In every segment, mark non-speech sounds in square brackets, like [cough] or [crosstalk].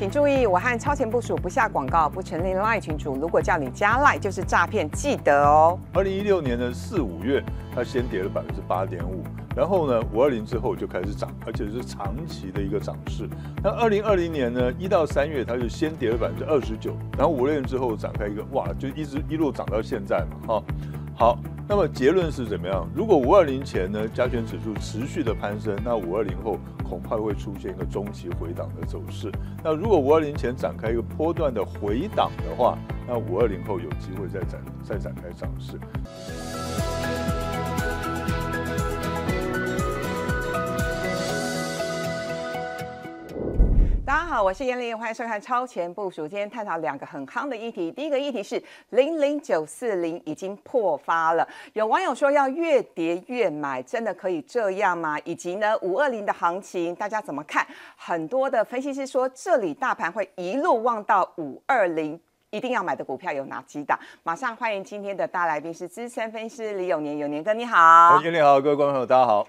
请注意，我汉超前部署，不下广告，不成立 line 群主。如果叫你加 line，就是诈骗，记得哦。二零一六年的四五月，它先跌了百分之八点五，然后呢，五二零之后就开始涨，而且是长期的一个涨势。那二零二零年呢，一到三月，它就先跌了百分之二十九，然后五六年之后展开一个，哇，就一直一路涨到现在嘛，哈。好，那么结论是怎么样？如果五二零前呢，加权指数持续的攀升，那五二零后恐怕会出现一个中期回档的走势。那如果五二零前展开一个波段的回档的话，那五二零后有机会再展再展开涨势。大家好，我是严玲，欢迎收看超前部署。今天探讨两个很夯的议题。第一个议题是零零九四零已经破发了，有网友说要越跌越买，真的可以这样吗？以及呢，五二零的行情大家怎么看？很多的分析师说，这里大盘会一路旺到五二零，一定要买的股票有哪几档？马上欢迎今天的大来宾是资深分析师李永年，永年哥你好。永年好，各位观众朋友，大家好。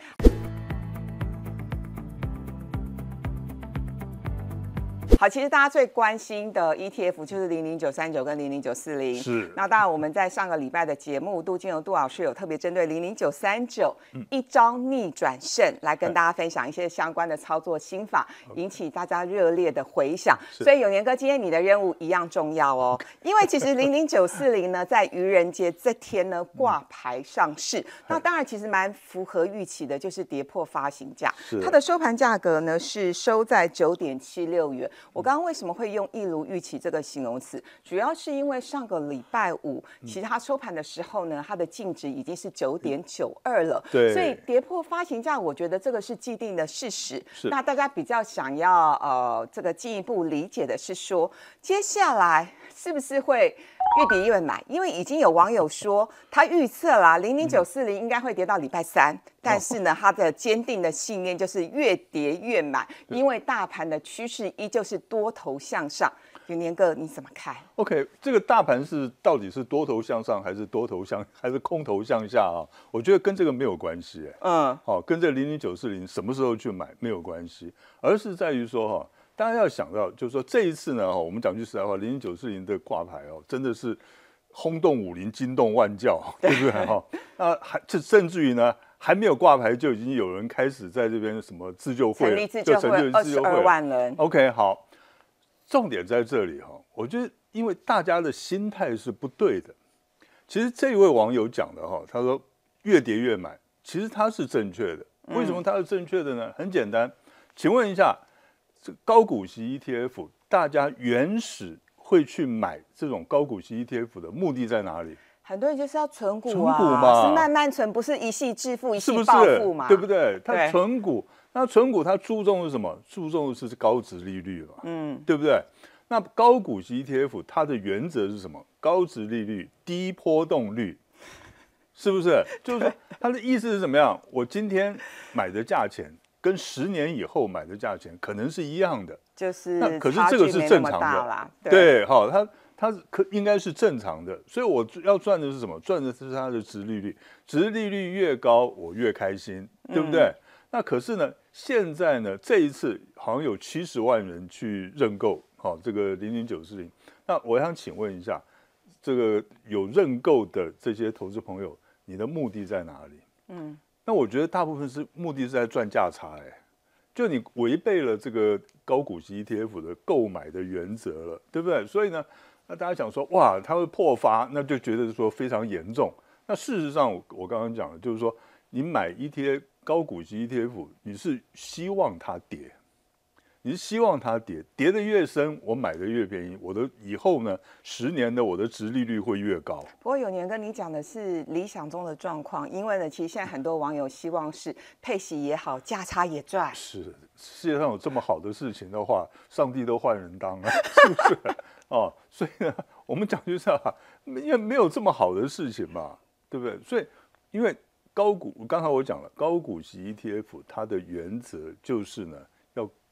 好，其实大家最关心的 ETF 就是零零九三九跟零零九四零。是。那当然，我们在上个礼拜的节目，杜金和杜老师有特别针对零零九三九一招逆转胜来跟大家分享一些相关的操作心法，引起大家热烈的回响。所以永年哥，今天你的任务一样重要哦，因为其实零零九四零呢，在愚人节这天呢挂牌上市，那当然其实蛮符合预期的，就是跌破发行价，它的收盘价格呢是收在九点七六元。我刚刚为什么会用“一如预期”这个形容词？主要是因为上个礼拜五，其实它收盘的时候呢，它的净值已经是九点九二了。对，所以跌破发行价，我觉得这个是既定的事实。那大家比较想要呃，这个进一步理解的是说，接下来是不是会？越跌越买，因为已经有网友说他预测啦，零零九四零应该会跌到礼拜三。但是呢，他的坚定的信念就是越跌越买，因为大盘的趋势依旧是多头向上。永年哥，你怎么看？OK，这个大盘是到底是多头向上还是多头向还是空头向下啊？我觉得跟这个没有关系。嗯，好，跟这零零九四零什么时候去买没有关系，而是在于说哈。大家要想到，就是说这一次呢，哈，我们讲句实在话，零零九四零的挂牌哦，真的是轰动武林、惊动万教，[laughs] 对不对哈？那还这甚至于呢，还没有挂牌就已经有人开始在这边什么自救会、成立自救会、二十二万人。OK，好，重点在这里哈。我觉得，因为大家的心态是不对的。其实这一位网友讲的哈，他说越跌越买，其实他是正确的。为什么他是正确的呢？很简单，请问一下。这高股息 ETF，大家原始会去买这种高股息 ETF 的目的在哪里？很多人就是要存股啊，是慢慢存，不是一夕致富，一夕暴富嘛，对不对？它存股，那存股它注重的是什么？注重的是高值利率了，嗯，对不对？那高股息 ETF 它的原则是什么？高值利率，低波动率，是不是？就是说 [laughs] 它的意思是怎么样？我今天买的价钱。跟十年以后买的价钱可能是一样的，就是那可是这个是正常的，对，好，它它可应该是正常的，所以我要赚的是什么？赚的是它的值利率，值利率越高，我越开心，对不对？那可是呢，现在呢，这一次好像有七十万人去认购，好，这个零零九四零。那我想请问一下，这个有认购的这些投资朋友，你的目的在哪里？嗯。那我觉得大部分是目的是在赚价差哎，就你违背了这个高股息 ETF 的购买的原则了，对不对？所以呢，那大家想说哇，它会破发，那就觉得说非常严重。那事实上，我我刚刚讲的就是说你买 ETF 高股息 ETF，你是希望它跌。你是希望它跌跌的越深，我买的越便宜，我的以后呢，十年的我的值利率会越高。不过有年跟你讲的是理想中的状况，因为呢，其实现在很多网友希望是配息也好，价差也赚。是世界上有这么好的事情的话，上帝都换人当了，是不是？[laughs] 哦，所以呢，我们讲就是啊，因为没有这么好的事情嘛，对不对？所以因为高股，刚才我讲了高股息 ETF，它的原则就是呢。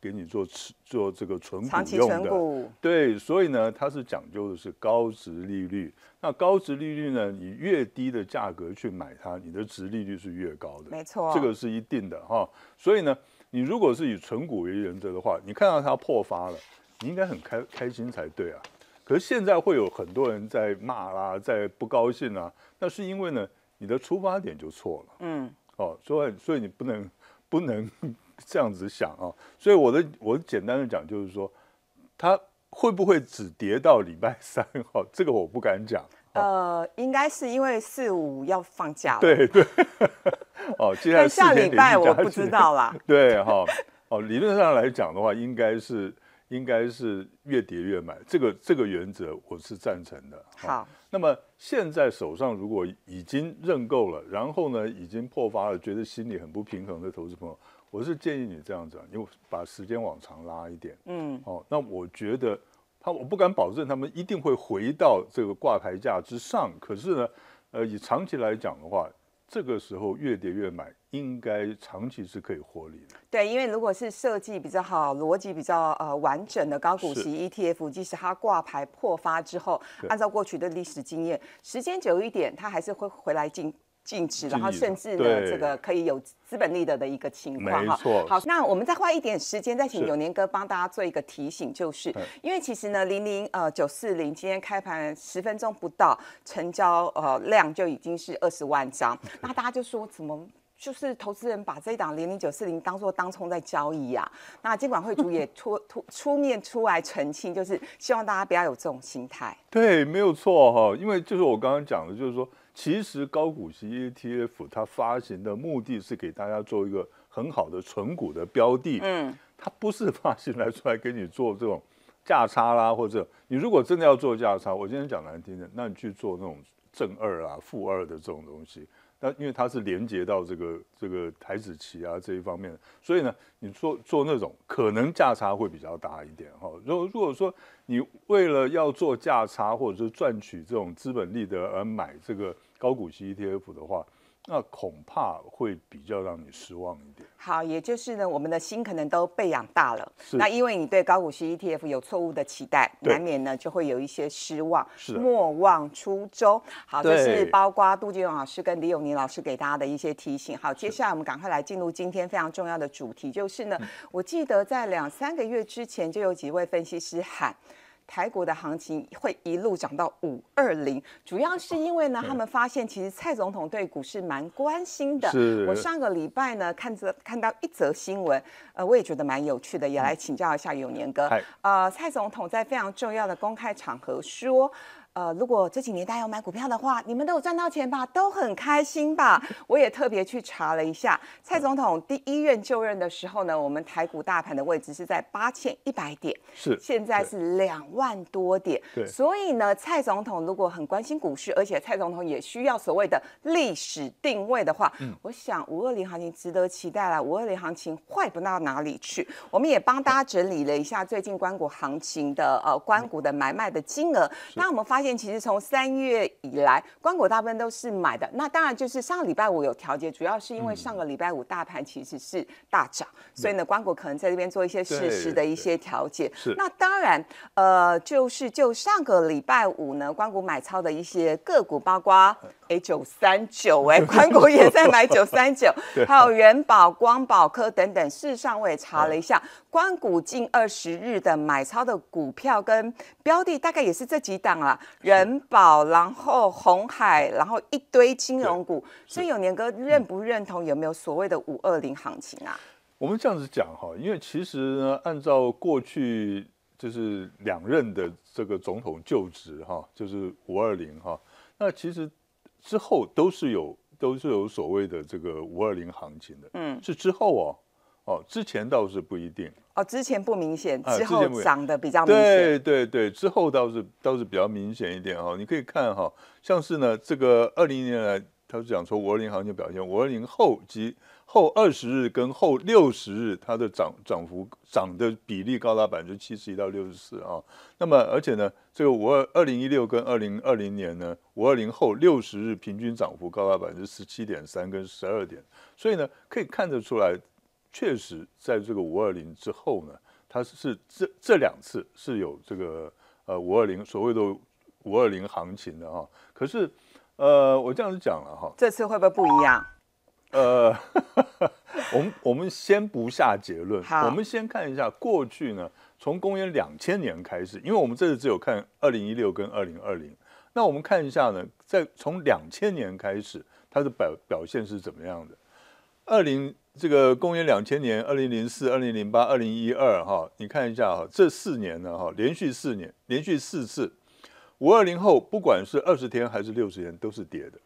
给你做做这个存股用的，对，所以呢，它是讲究的是高值利率。那高值利率呢，你越低的价格去买它，你的值利率是越高的，没错，这个是一定的哈。所以呢，你如果是以存股为原则的话，你看到它破发了，你应该很开开心才对啊。可是现在会有很多人在骂啦，在不高兴啊，那是因为呢，你的出发点就错了。嗯，哦，所以所以你不能不能。这样子想啊，所以我的我简单的讲就是说，它会不会只跌到礼拜三号？这个我不敢讲。呃，应该是因为四五要放假。对对。[laughs] 哦，接下来下礼拜我不知道啦。对哈。哦，理论上来讲的话，应该是应该是越跌越买，这个这个原则我是赞成的。好。那么现在手上如果已经认购了，然后呢已经破发了，觉得心里很不平衡的投资朋友。我是建议你这样子，你把时间往长拉一点。嗯，哦，那我觉得，他我不敢保证他们一定会回到这个挂牌价之上。可是呢，呃，以长期来讲的话，这个时候越跌越买，应该长期是可以获利的。对，因为如果是设计比较好、逻辑比较呃完整的高股息 ETF，即使它挂牌破发之后，按照过去的历史经验，时间久一点，它还是会回来进。禁止，然后甚至呢，这个可以有资本利得的一个情况哈。好，那我们再花一点时间，再请永年哥帮大家做一个提醒，就是因为其实呢，零零呃九四零今天开盘十分钟不到，成交呃量就已经是二十万张，[laughs] 那大家就说怎么就是投资人把这一档零零九四零当做当冲在交易啊？那监管会主也出 [laughs] 出出面出来澄清，就是希望大家不要有这种心态。对，没有错哈，因为就是我刚刚讲的，就是说。其实高股息 ETF 它发行的目的是给大家做一个很好的存股的标的，嗯，它不是发行来出来给你做这种价差啦，或者你如果真的要做价差，我今天讲难听的，那你去做那种正二啊负二的这种东西。那因为它是连接到这个这个台子棋啊这一方面，所以呢，你做做那种可能价差会比较大一点哈。如果如果说你为了要做价差或者是赚取这种资本利得而买这个高股息 ETF 的话，那恐怕会比较让你失望一点。好，也就是呢，我们的心可能都被养大了。那因为你对高股息 ETF 有错误的期待，难免呢就会有一些失望。莫忘初衷。好，这是包括杜建勇老师跟李永宁老师给大家的一些提醒。好，接下来我们赶快来进入今天非常重要的主题，就是呢，我记得在两三个月之前就有几位分析师喊。台股的行情会一路涨到五二零，主要是因为呢，他们发现其实蔡总统对股市蛮关心的。是。我上个礼拜呢，看着看到一则新闻，呃，我也觉得蛮有趣的，也来请教一下永年哥。呃，蔡总统在非常重要的公开场合说。呃，如果这几年大家有买股票的话，你们都有赚到钱吧？都很开心吧？我也特别去查了一下，蔡总统第一任就任的时候呢，我们台股大盘的位置是在八千一百点，是，现在是两万多点，对。所以呢，蔡总统如果很关心股市，而且蔡总统也需要所谓的历史定位的话，嗯，我想五二零行情值得期待了。五二零行情坏不到哪里去。我们也帮大家整理了一下最近关股行情的呃关股的买卖的金额，那我们发。发现其实从三月以来，光谷大部分都是买的。那当然就是上个礼拜五有调节，主要是因为上个礼拜五大盘其实是大涨，所以呢，光谷可能在这边做一些事实的一些调节。那当然，呃，就是就上个礼拜五呢，光谷买超的一些个股包括 A 九三九 [laughs] 哎，光谷也在买九三九，还有人保、光宝科等等。事实上，我也查了一下，光谷近二十日的买超的股票跟标的，大概也是这几档啊，人保，然后红海，然后一堆金融股。所以有年哥认不认同？有没有所谓的五二零行情啊？我们这样子讲哈，因为其实按照过去就是两任的这个总统就职哈，就是五二零哈，那其实。之后都是有都是有所谓的这个五二零行情的，嗯，是之后哦，哦，之前倒是不一定，哦，之前不明显，之后涨得比较明显，对对对，之后倒是倒是比较明显一点哦，你可以看哈，像是呢这个二零年来，他是讲说五二零行情表现，五二零后及后二十日跟后六十日，它的涨涨幅涨的比例高达百分之七十一到六十四啊。那么而且呢，这个五二二零一六跟二零二零年呢，五二零后六十日平均涨幅高达百分之十七点三跟十二点。所以呢，可以看得出来，确实在这个五二零之后呢，它是这这两次是有这个呃五二零所谓的五二零行情的啊。可是呃，我这样子讲了哈，这次会不会不一样？呃，[laughs] 我们我们先不下结论，我们先看一下过去呢，从公元两千年开始，因为我们这次只有看二零一六跟二零二零，那我们看一下呢，在从两千年开始，它的表表现是怎么样的？二零这个公元两千年、二零零四、二零零八、二零一二，哈，你看一下哈，这四年呢，哈，连续四年，连续四次五二零后，不管是二十天还是六十天，都是跌的。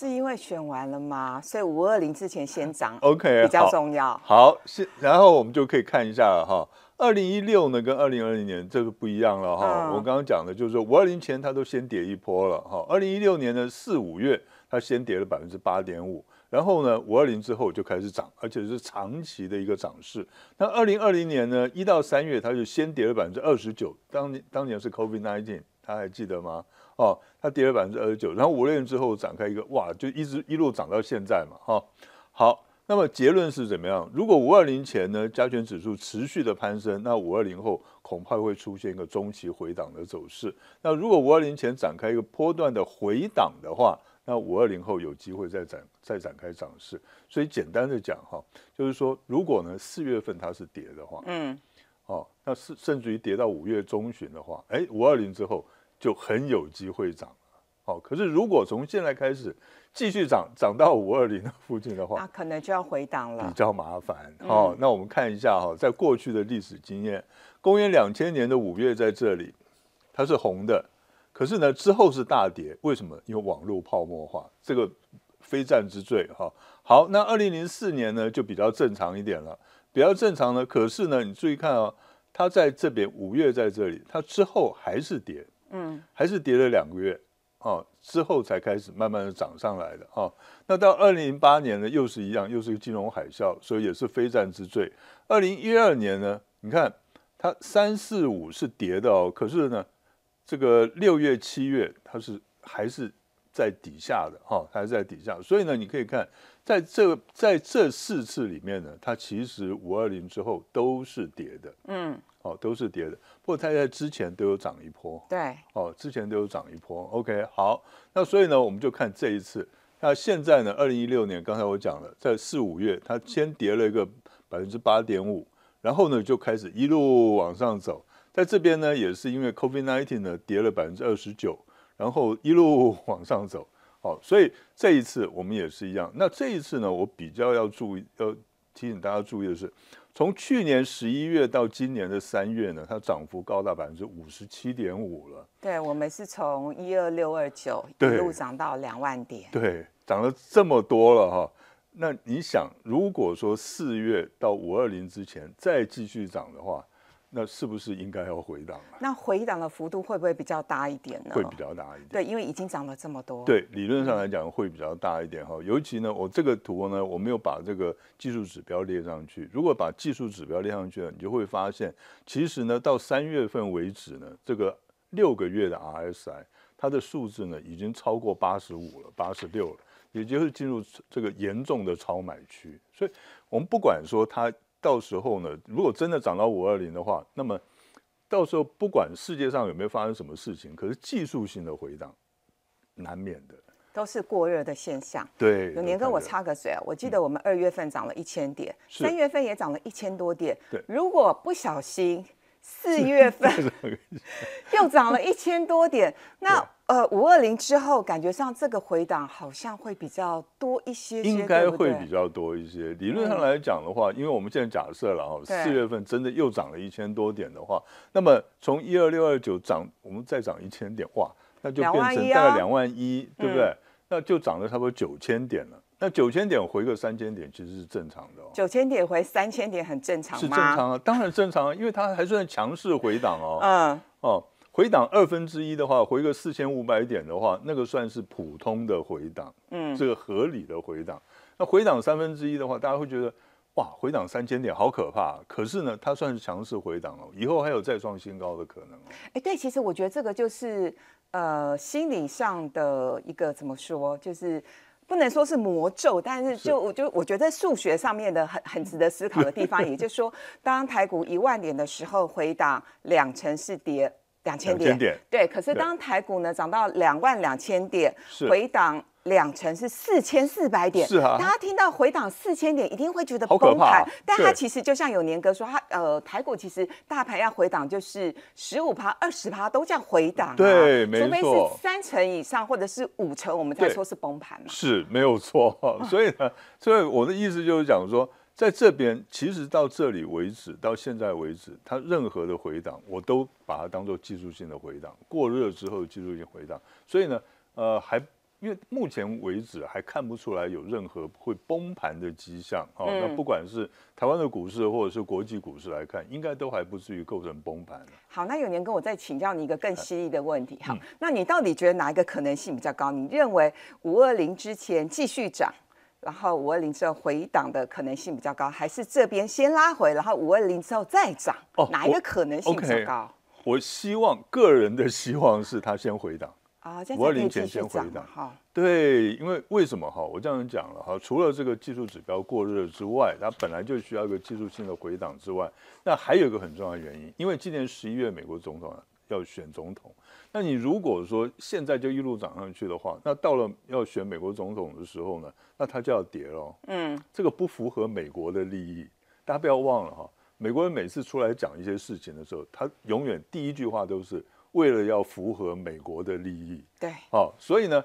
是因为选完了吗？所以五二零之前先涨，[laughs] OK，比较重要。好，是，然后我们就可以看一下了哈。二零一六呢，跟二零二零年这个不一样了哈。我刚刚讲的就是说，五二零前它都先跌一波了哈。二零一六年的四五月它先跌了百分之八点五，然后呢，五二零之后就开始涨，而且是长期的一个涨势。那二零二零年呢，一到三月它就先跌了百分之二十九，当年当年是 COVID nineteen，他还记得吗？哦，它跌了百分之二十九，然后五二零之后展开一个，哇，就一直一路涨到现在嘛，哈。好，那么结论是怎么样？如果五二零前呢，加权指数持续的攀升，那五二零后恐怕会出现一个中期回档的走势。那如果五二零前展开一个波段的回档的话，那五二零后有机会再展再展开涨势。所以简单的讲哈，就是说如果呢四月份它是跌的话，嗯，哦，那是甚至于跌到五月中旬的话，哎，五二零之后。就很有机会涨了，好，可是如果从现在开始继续涨，涨到五二零的附近的话，那可能就要回档了，比较麻烦。好，那我们看一下哈，在过去的历史经验，公元两千年的五月在这里，它是红的，可是呢，之后是大跌，为什么？因为网络泡沫化，这个非战之罪哈。好，那二零零四年呢，就比较正常一点了，比较正常呢，可是呢，你注意看啊，它在这边五月在这里，它之后还是跌。嗯，还是跌了两个月，哦，之后才开始慢慢的涨上来的，哦，那到二零零八年呢，又是一样，又是个金融海啸，所以也是非战之罪。二零一二年呢，你看它三四五是跌的哦，可是呢，这个六月七月它是还是在底下的，哈，还在底下，所以呢，你可以看在这在这四次里面呢，它其实五二零之后都是跌的，嗯。哦，都是跌的，不过它在之前都有涨一波。对，哦，之前都有涨一波。OK，好，那所以呢，我们就看这一次。那现在呢，二零一六年，刚才我讲了，在四五月它先跌了一个百分之八点五，然后呢就开始一路往上走。在这边呢，也是因为 Covid nineteen 呢跌了百分之二十九，然后一路 [laughs] 往上走。好，所以这一次我们也是一样。那这一次呢，我比较要注意，要提醒大家注意的是。从去年十一月到今年的三月呢，它涨幅高达百分之五十七点五了。对，我们是从一二六二九一路涨到两万点。对，涨了这么多了哈，那你想，如果说四月到五二零之前再继续涨的话。那是不是应该要回档？那回档的幅度会不会比较大一点呢？会比较大一点。对，因为已经涨了这么多。对，理论上来讲会比较大一点哈。尤其呢，我这个图呢，我没有把这个技术指标列上去。如果把技术指标列上去了，你就会发现，其实呢，到三月份为止呢，这个六个月的 RSI 它的数字呢，已经超过八十五了，八十六了，也就是进入这个严重的超买区。所以，我们不管说它。到时候呢，如果真的涨到五二零的话，那么到时候不管世界上有没有发生什么事情，可是技术性的回档难免的，都是过热的现象。对，有年哥，我插个嘴啊，我记得我们二月份涨了一千点，三月份也涨了一千多点。对，如果不小心。四月份 [laughs] 又涨了一千多点，那呃五二零之后，感觉上这个回档好像会比较多一些，应该会比较多一些。理论上来讲的话，因为我们现在假设了哈，四月份真的又涨了一千多点的话，那么从一二六二九涨，我们再涨一千点，哇，那就变成大概两万一对不对？那就涨了差不多九千点了。那九千点回个三千点其实是正常的。九千点回三千点很正常是正常啊，当然正常，啊，因为它还算强势回档哦。嗯哦，回档二分之一的话，回个四千五百点的话，那个算是普通的回档，嗯，这个合理的回档。那回档三分之一的话，大家会觉得哇，回档三千点好可怕。可是呢，它算是强势回档了，以后还有再创新高的可能。哎，对，其实我觉得这个就是呃心理上的一个怎么说，就是。不能说是魔咒，但是就我就我觉得数学上面的很很值得思考的地方，也就是说，当台股一万点的时候，回档两成是跌两千点，对。可是当台股呢涨到两万两千点，回档。两成是四千四百点，是啊，大家听到回档四千点，一定会觉得崩盘。但他其实就像有年哥说，他呃，台股其实大盘要回档就是十五趴、二十趴都叫回档，对，没错。除非是三成以上，或者是五成，我们才说是崩盘嘛。是，没有错。[laughs] 所以呢，所以我的意思就是讲说，在这边其实到这里为止，到现在为止，它任何的回档，我都把它当做技术性的回档，过热之后技术性回档。所以呢，呃，还。因为目前为止还看不出来有任何会崩盘的迹象，好，那不管是台湾的股市或者是国际股市来看，应该都还不至于构成崩盘。好，那永年跟我再请教你一个更犀利的问题，好，那你到底觉得哪一个可能性比较高？你认为五二零之前继续涨，然后五二零之后回档的可能性比较高，还是这边先拉回，然后五二零之后再涨？哦，哪一个可能性比较高？我希望个人的希望是他先回档。啊，二零前先回档。哈，对，因为为什么哈，我这样讲了哈，除了这个技术指标过热之外，它本来就需要一个技术性的回档之外，那还有一个很重要的原因，因为今年十一月美国总统要选总统，那你如果说现在就一路涨上去的话，那到了要选美国总统的时候呢，那它就要跌了。嗯，这个不符合美国的利益。大家不要忘了哈，美国人每次出来讲一些事情的时候，他永远第一句话都是。为了要符合美国的利益，对，哦，所以呢，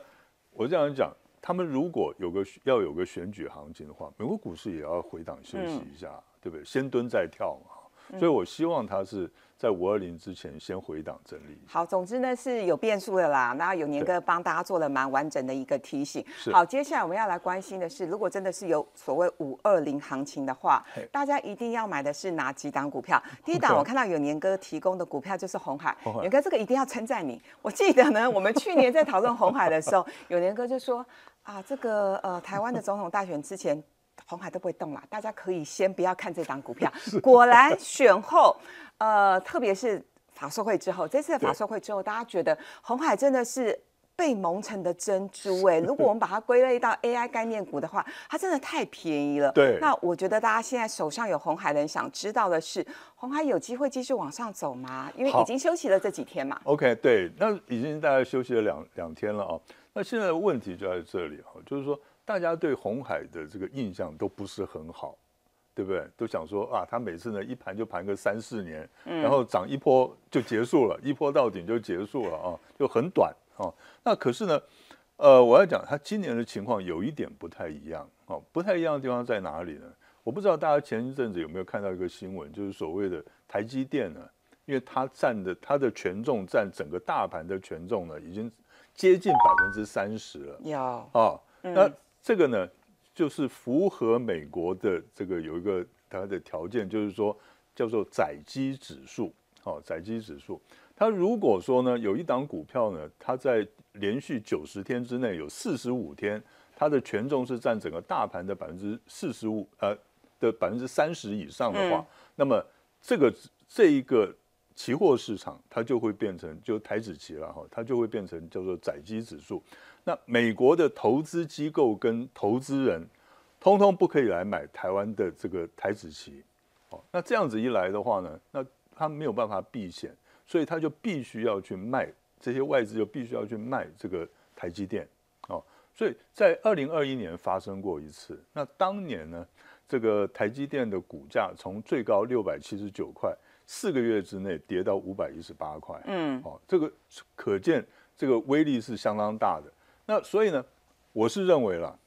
我这样讲，他们如果有个要有个选举行情的话，美国股市也要回档休息一下，对不对？先蹲再跳嘛。所以，我希望他是在五二零之前先回档整理。好，总之呢是有变数的啦。那有年哥帮大家做了蛮完整的一个提醒。好，接下来我们要来关心的是，如果真的是有所谓五二零行情的话，大家一定要买的是哪几档股票？[laughs] 第一档我看到有年哥提供的股票就是红海。年哥这个一定要称赞你。我记得呢，[laughs] 我们去年在讨论红海的时候，有年哥就说啊，这个呃台湾的总统大选之前。红海都不会动了，大家可以先不要看这档股票。[laughs] 果然选后，呃，特别是法说会之后，这次的法说会之后，大家觉得红海真的是被蒙尘的珍珠。哎，如果我们把它归类到 AI 概念股的话，它真的太便宜了。对，那我觉得大家现在手上有红海的人想知道的是，红海有机会继续往上走吗？因为已经休息了这几天嘛。OK，对，那已经大概休息了两两天了啊。那现在问题就在这里啊，就是说。大家对红海的这个印象都不是很好，对不对？都想说啊，他每次呢一盘就盘个三四年，然后涨一波就结束了，一波到顶就结束了啊，就很短啊。那可是呢，呃，我要讲他今年的情况有一点不太一样哦。不太一样的地方在哪里呢？我不知道大家前一阵子有没有看到一个新闻，就是所谓的台积电呢，因为它占的它的权重占整个大盘的权重呢，已经接近百分之三十了。有啊，那。这个呢，就是符合美国的这个有一个它的条件，就是说叫做载机指数。好，载机指数，它如果说呢有一档股票呢，它在连续九十天之内有四十五天，它的权重是占整个大盘的百分之四十五，呃的百分之三十以上的话，那么这个这一个期货市场它就会变成就台指期了哈，它就会变成叫做载机指数。那美国的投资机构跟投资人，通通不可以来买台湾的这个台子旗，哦，那这样子一来的话呢，那他没有办法避险，所以他就必须要去卖这些外资就必须要去卖这个台积电，哦，所以在二零二一年发生过一次，那当年呢，这个台积电的股价从最高六百七十九块，四个月之内跌到五百一十八块，嗯，哦，这个可见这个威力是相当大的。那所以呢，我是认为啦，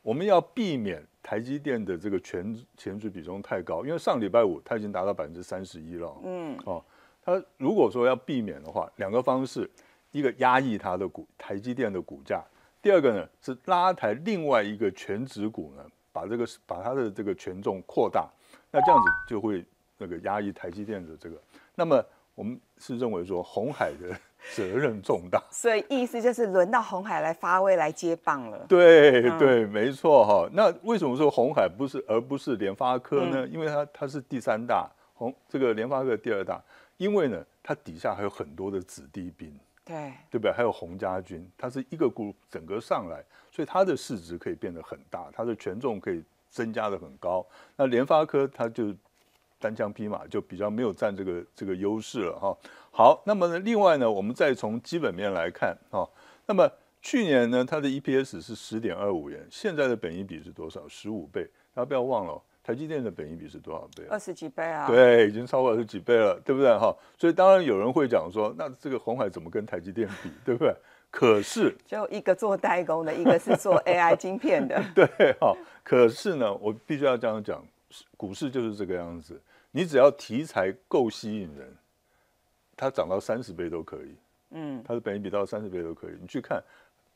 我们要避免台积电的这个权权值比重太高，因为上礼拜五它已经达到百分之三十一了。嗯，哦，它如果说要避免的话，两个方式，一个压抑它的股台积电的股价，第二个呢是拉抬另外一个权值股呢，把这个把它的这个权重扩大，那这样子就会那个压抑台积电的这个。那么我们是认为说红海的。[laughs] 责任重大，[laughs] 所以意思就是轮到红海来发威、来接棒了。对对，没错哈。那为什么说红海不是而不是联发科呢？因为它它是第三大红，这个联发科第二大。因为呢，它底下还有很多的子弟兵，对对不对？还有洪家军，它是一个股整个上来，所以它的市值可以变得很大，它的权重可以增加的很高。那联发科它就。单枪匹马就比较没有占这个这个优势了哈。好，那么呢，另外呢，我们再从基本面来看哈，那么去年呢，它的 EPS 是十点二五元，现在的本益比是多少？十五倍。大家不要忘了，台积电的本益比是多少倍？二十几倍啊。对，已经超过二十几倍了，对不对哈？所以当然有人会讲说，那这个红海怎么跟台积电比，对不对？可是，就一个做代工的，一个是做 AI 晶片的。[laughs] 对哈。可是呢，我必须要这样讲，股市就是这个样子。你只要题材够吸引人，它涨到三十倍都可以。嗯，它的本益比到三十倍都可以。你去看，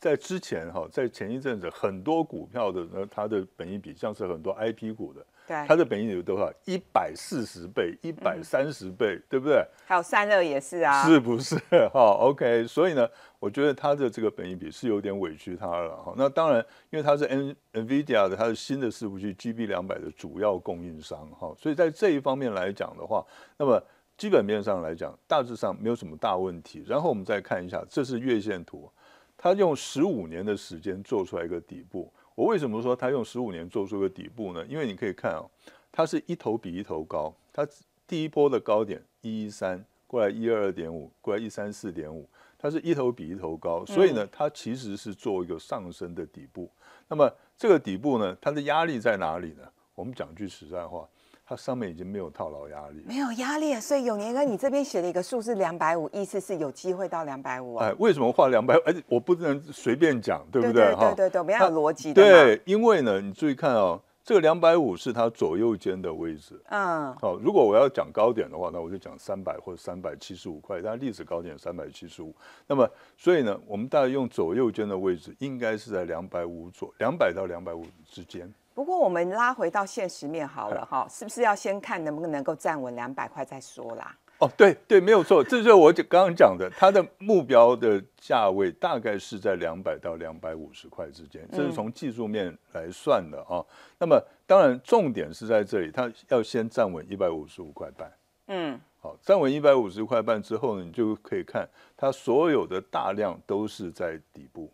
在之前哈，在前一阵子，很多股票的呢，它的本益比像是很多 I P 股的。对，它的本益比有多少？一百四十倍，一百三十倍，对不对？还有散热也是啊，是不是？哈，OK。所以呢，我觉得它的这个本益比是有点委屈它了。哈，那当然，因为它是 N NVIDIA 的，它是新的四部曲 GB 两百的主要供应商。哈，所以在这一方面来讲的话，那么基本面上来讲，大致上没有什么大问题。然后我们再看一下，这是月线图，它用十五年的时间做出来一个底部。我为什么说它用十五年做出个底部呢？因为你可以看啊，它是一头比一头高，它第一波的高点一一三过来一二二点五过来一三四点五，它是一头比一头高，所以呢，它其实是做一个上升的底部。那么这个底部呢，它的压力在哪里呢？我们讲句实在话。它上面已经没有套牢压力，没有压力，所以永年哥，你这边写了一个数是两百五，意思是有机会到两百五啊？哎，为什么画两百五？而且我不能随便讲，对不对？哈，对对对，我们要逻辑的。对，因为呢，你注意看哦，这个两百五是它左右肩的位置。嗯。好，如果我要讲高点的话，那我就讲三百或者三百七十五块，但历史高点三百七十五。那么，所以呢，我们大概用左右肩的位置，应该是在两百五左，两百到两百五之间。不过我们拉回到现实面好了哈，是不是要先看能不能够站稳两百块再说啦？哦，对对，没有错，这就是我刚刚讲的，它的目标的价位大概是在两百到两百五十块之间，这是从技术面来算的啊。那么当然重点是在这里，它要先站稳一百五十五块半。嗯，好，站稳一百五十块半之后呢，你就可以看它所有的大量都是在底部，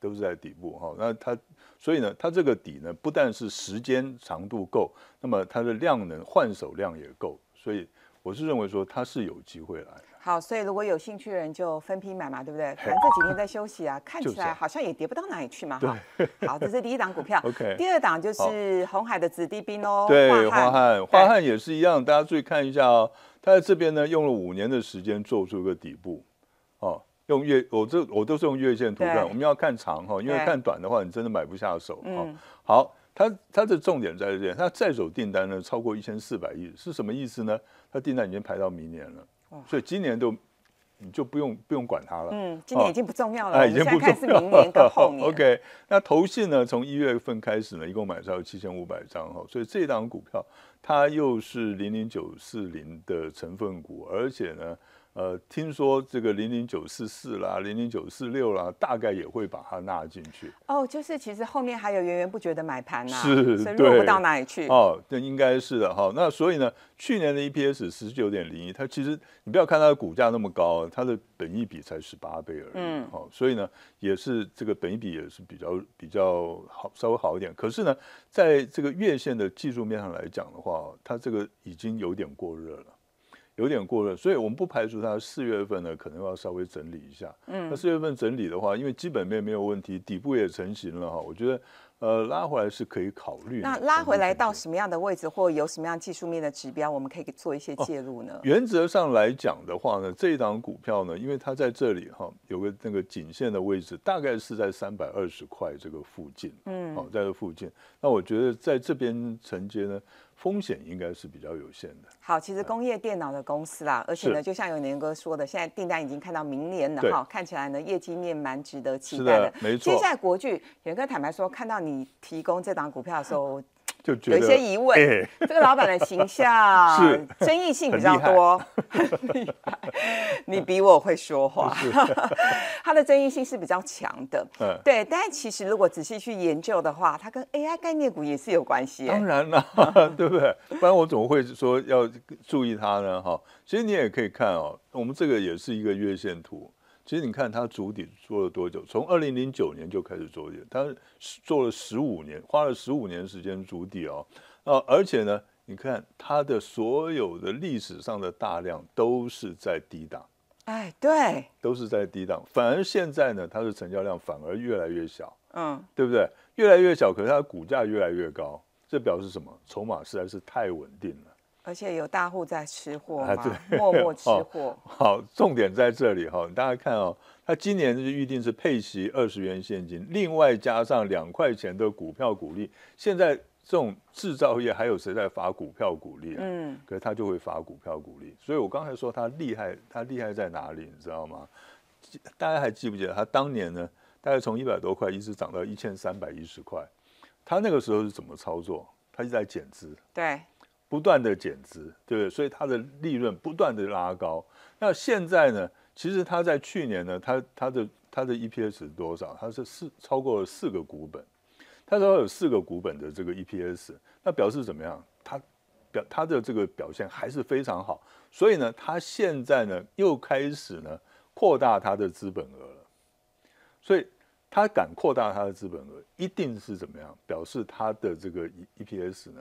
都是在底部哈。那它。所以呢，它这个底呢，不但是时间长度够，那么它的量能换手量也够，所以我是认为说它是有机会来。好，所以如果有兴趣的人就分批买嘛，对不对？反正这几天在休息啊，[laughs] 看起来好像也跌不到哪里去嘛。哈，好，这是第一档股票。[laughs] OK。第二档就是红海的子弟兵哦。对，花汉。花汉也是一样，大家注意看一下哦。它在这边呢，用了五年的时间做出一个底部。用月，我这我都是用月线图看。我们要看长哈，因为看短的话，你真的买不下手啊。好，它它的重点在这，它在手订单呢超过一千四百亿，是什么意思呢？它订单已经排到明年了，所以今年都你就不用不用管它了。嗯，今年已经不重要了，已经不重要。明年跟后 [laughs] OK，那投信呢，从一月份开始呢，一共买出了七千五百张哈，所以这档股票它又是零零九四零的成分股，而且呢。呃，听说这个零零九四四啦，零零九四六啦，大概也会把它纳进去哦。就是其实后面还有源源不绝的买盘，呐、是深入不到哪里去哦。那应该是的哈。那所以呢，去年的 EPS 十九点零一，它其实你不要看它的股价那么高，它的本益比才十八倍而已。嗯，好，所以呢，也是这个本益比也是比较比较好，稍微好一点。可是呢，在这个月线的技术面上来讲的话，它这个已经有点过热了。有点过热，所以我们不排除它四月份呢可能要稍微整理一下。嗯，那四月份整理的话，因为基本面没有问题，底部也成型了哈，我觉得，呃，拉回来是可以考虑。那拉回来到什么样的位置，或有什么样技术面的指标，我们可以做一些介入呢？原则上来讲的话呢，这一档股票呢，因为它在这里哈有个那个颈线的位置，大概是在三百二十块这个附近，嗯，好在这附近。那我觉得在这边承接呢。风险应该是比较有限的。好，其实工业电脑的公司啦，而且呢，就像有年哥说的，现在订单已经看到明年了哈，看起来呢，业绩面蛮值得期待的。没错。下来国巨，年哥坦白说，看到你提供这档股票的时候。就有一些疑问，这个老板的形象 [laughs] 是争议性比较多。[laughs] 你比我会说话。[laughs] 他的争议性是比较强的，对。但其实如果仔细去研究的话，它跟 AI 概念股也是有关系。当然了，对不对？不然我怎么会说要注意它呢？哈，其实你也可以看哦，我们这个也是一个月线图。其实你看它足底做了多久？从二零零九年就开始做底，它做了十五年，花了十五年时间足底哦。啊，而且呢，你看它的所有的历史上的大量都是在低档，哎，对，都是在低档。反而现在呢，它的成交量反而越来越小，嗯，对不对？越来越小，可是它的股价越来越高，这表示什么？筹码实在是太稳定了。而且有大户在吃货嘛，默默吃货。好，重点在这里哈，大家看哦，他今年是预定是配息二十元现金，另外加上两块钱的股票股利。现在这种制造业还有谁在发股票股利啊？嗯，可是他就会发股票股利。所以我刚才说他厉害，他厉害在哪里，你知道吗？大家还记不记得他当年呢？大概从一百多块一直涨到一千三百一十块，他那个时候是怎么操作？他一直在减资。对。不断的减资，对不对？所以它的利润不断的拉高。那现在呢？其实它在去年呢，它它的它的 EPS 是多少？它是四，超过了四个股本。它说有四个股本的这个 EPS，那表示怎么样？它表它的这个表现还是非常好。所以呢，它现在呢又开始呢扩大它的资本额了。所以它敢扩大它的资本额，一定是怎么样？表示它的这个 EPS 呢？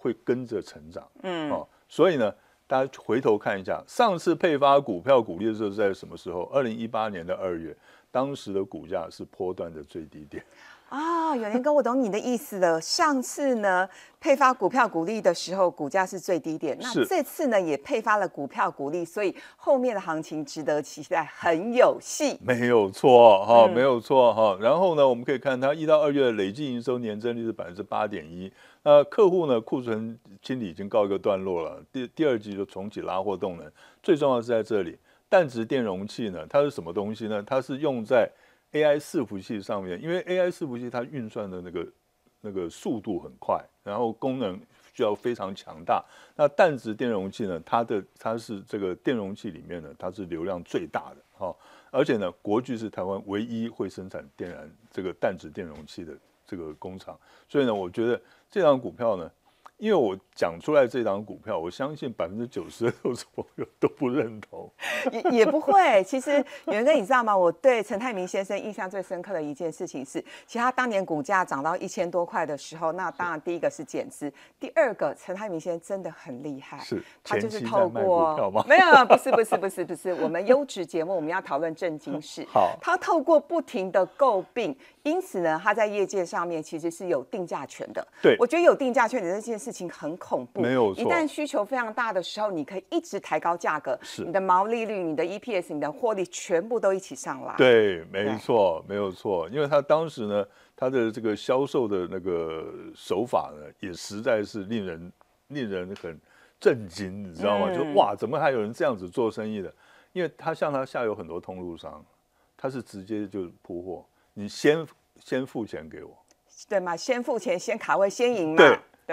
会跟着成长，嗯，哦，所以呢，大家回头看一下，上次配发股票股利的时候是在什么时候？二零一八年的二月，当时的股价是波段的最低点。[laughs] 啊，友联哥，我懂你的意思了。上次呢，配发股票股利的时候，股价是最低点。那这次呢，也配发了股票股利，所以后面的行情值得期待，很有戏。没有错哈，没有错哈。然后呢，我们可以看它一到二月累计营收年增率是百分之八点一。呃，客户呢？库存清理已经告一个段落了。第第二季就重启拉货动能，最重要是在这里。氮质电容器呢，它是什么东西呢？它是用在 AI 伺服器上面，因为 AI 伺服器它运算的那个那个速度很快，然后功能需要非常强大。那氮质电容器呢，它的它是这个电容器里面呢，它是流量最大的哦，而且呢，国巨是台湾唯一会生产电燃这个氮质电容器的这个工厂，所以呢，我觉得。这张股票呢？因为我讲出来这档股票，我相信百分之九十的投资朋友都不认同，也也不会。其实，元哥，你知道吗？我对陈泰明先生印象最深刻的一件事情是，其实他当年股价涨到一千多块的时候，那当然第一个是减资，第二个陈泰明先生真的很厉害，是，他就是透过 [laughs] 没有，不是，不是，不是，不是。我们优质节目我们要讨论正经事，好，他透过不停的诟病，因此呢，他在业界上面其实是有定价权的。对，我觉得有定价权的这件事。事情很恐怖，没有错。一旦需求非常大的时候，你可以一直抬高价格，是你的毛利率、你的 EPS、你的获利全部都一起上来。对，没错，没有错。因为他当时呢，他的这个销售的那个手法呢，也实在是令人令人很震惊，你知道吗？就哇，怎么还有人这样子做生意的？因为他像他下游很多通路商，他是直接就铺货，你先先付钱给我，对吗？先付钱，先卡位，先赢嘛。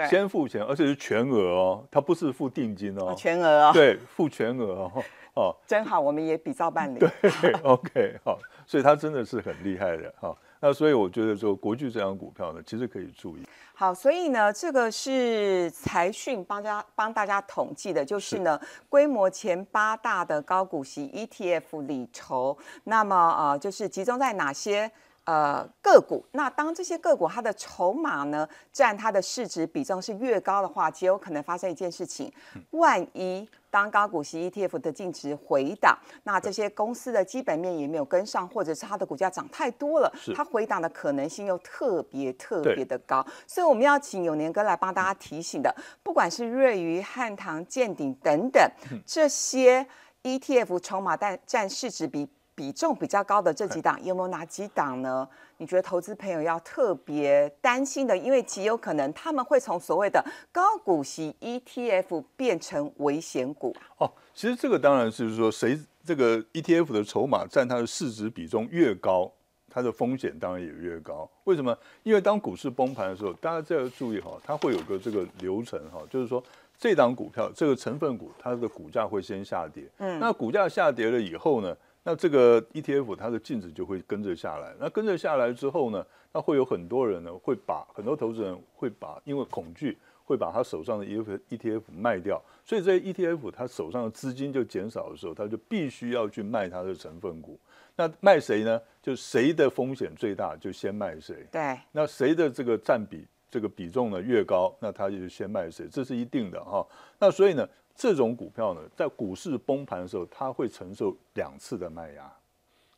先付钱，而且是全额哦，它不是付定金哦，全额哦，对，付全额哦，哦，正好我们也比照办理，对，OK，好，所以它真的是很厉害的哈，那所以我觉得说国巨这张股票呢，其实可以注意。好，所以呢，这个是财讯帮家帮大家统计的，就是呢，规模前八大的高股息 ETF 里头，那么呃，就是集中在哪些？呃，个股，那当这些个股它的筹码呢，占它的市值比重是越高的话，极有可能发生一件事情。万一当高股息 ETF 的净值回档，那这些公司的基本面也没有跟上，或者是它的股价涨太多了，它回档的可能性又特别特别的高。所以我们要请永年哥来帮大家提醒的，不管是瑞宇、汉唐、建鼎等等这些 ETF 筹码占占市值比。比重比较高的这几档，有没有哪几档呢？你觉得投资朋友要特别担心的，因为极有可能他们会从所谓的高股息 ETF 变成危险股哦。其实这个当然是说，谁这个 ETF 的筹码占它的市值比重越高，它的风险当然也越高。为什么？因为当股市崩盘的时候，大家就要注意哈，它会有个这个流程哈，就是说这档股票这个成分股，它的股价会先下跌。嗯，那股价下跌了以后呢？那这个 ETF 它的净值就会跟着下来，那跟着下来之后呢，那会有很多人呢会把很多投资人会把因为恐惧会把他手上的 E F E T F 卖掉，所以这 E T F 他手上的资金就减少的时候，他就必须要去卖他的成分股。那卖谁呢？就谁的风险最大就先卖谁。对。那谁的这个占比这个比重呢越高，那他就先卖谁，这是一定的哈。那所以呢？这种股票呢，在股市崩盘的时候，它会承受两次的卖压，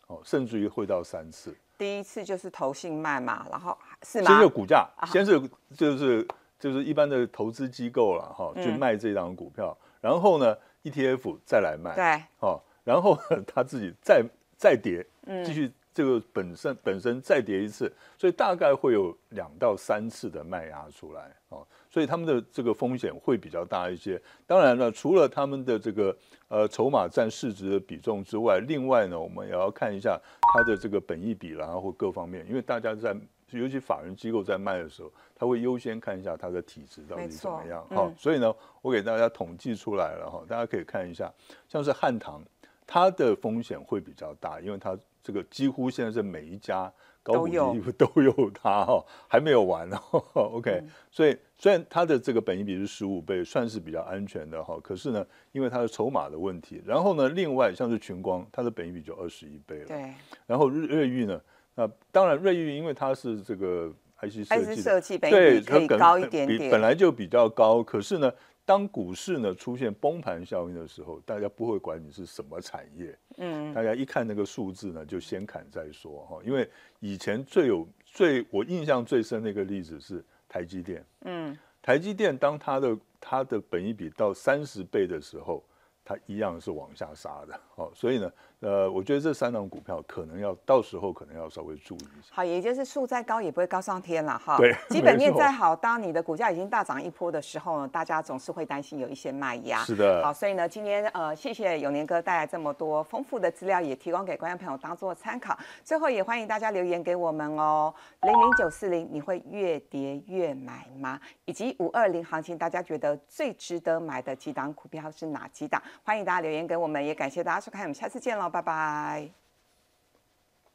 哦，甚至于会到三次。第一次就是投信卖嘛，然后是吗？先是股价，先是就是就是一般的投资机构了哈，去卖这档股票，然后呢，ETF 再来卖，对，哦，然后他 [laughs] 自己再再跌，继续。这个本身本身再跌一次，所以大概会有两到三次的卖压出来哦，所以他们的这个风险会比较大一些。当然了，除了他们的这个呃筹码占市值的比重之外，另外呢，我们也要看一下它的这个本益比，然后或各方面，因为大家在尤其法人机构在卖的时候，他会优先看一下它的体质到底怎么样啊。所以呢，我给大家统计出来了哈，大家可以看一下，像是汉唐，它的风险会比较大，因为它。这个几乎现在是每一家高股息股 [laughs] 都有它哈，还没有完哦。OK，所以虽然它的这个本益比是十五倍，算是比较安全的哈。可是呢，因为它的筹码的问题，然后呢，另外像是群光，它的本益比就二十一倍了。对，然后瑞瑞昱呢，那当然瑞昱因为它是这个还是设计，IC 设计本比可以高一点点，本来就比较高，可是呢。当股市呢出现崩盘效应的时候，大家不会管你是什么产业，嗯，大家一看那个数字呢，就先砍再说哈。因为以前最有最我印象最深的一个例子是台积电，嗯，台积电当它的它的本益比到三十倍的时候，它一样是往下杀的，所以呢。呃，我觉得这三档股票可能要到时候可能要稍微注意一下。好，也就是数再高也不会高上天了哈。对，[laughs] 基本面再好，当你的股价已经大涨一波的时候，大家总是会担心有一些卖压。是的。好，所以呢，今天呃，谢谢永年哥带来这么多丰富的资料，也提供给观众朋友当做参考。最后也欢迎大家留言给我们哦，零零九四零你会越跌越买吗？以及五二零行情，大家觉得最值得买的几档股票是哪几档？欢迎大家留言给我们，也感谢大家收看，我们下次见喽。拜拜！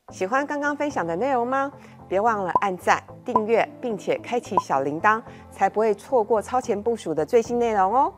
喜欢刚刚分享的内容吗？别忘了按赞、订阅，并且开启小铃铛，才不会错过超前部署的最新内容哦！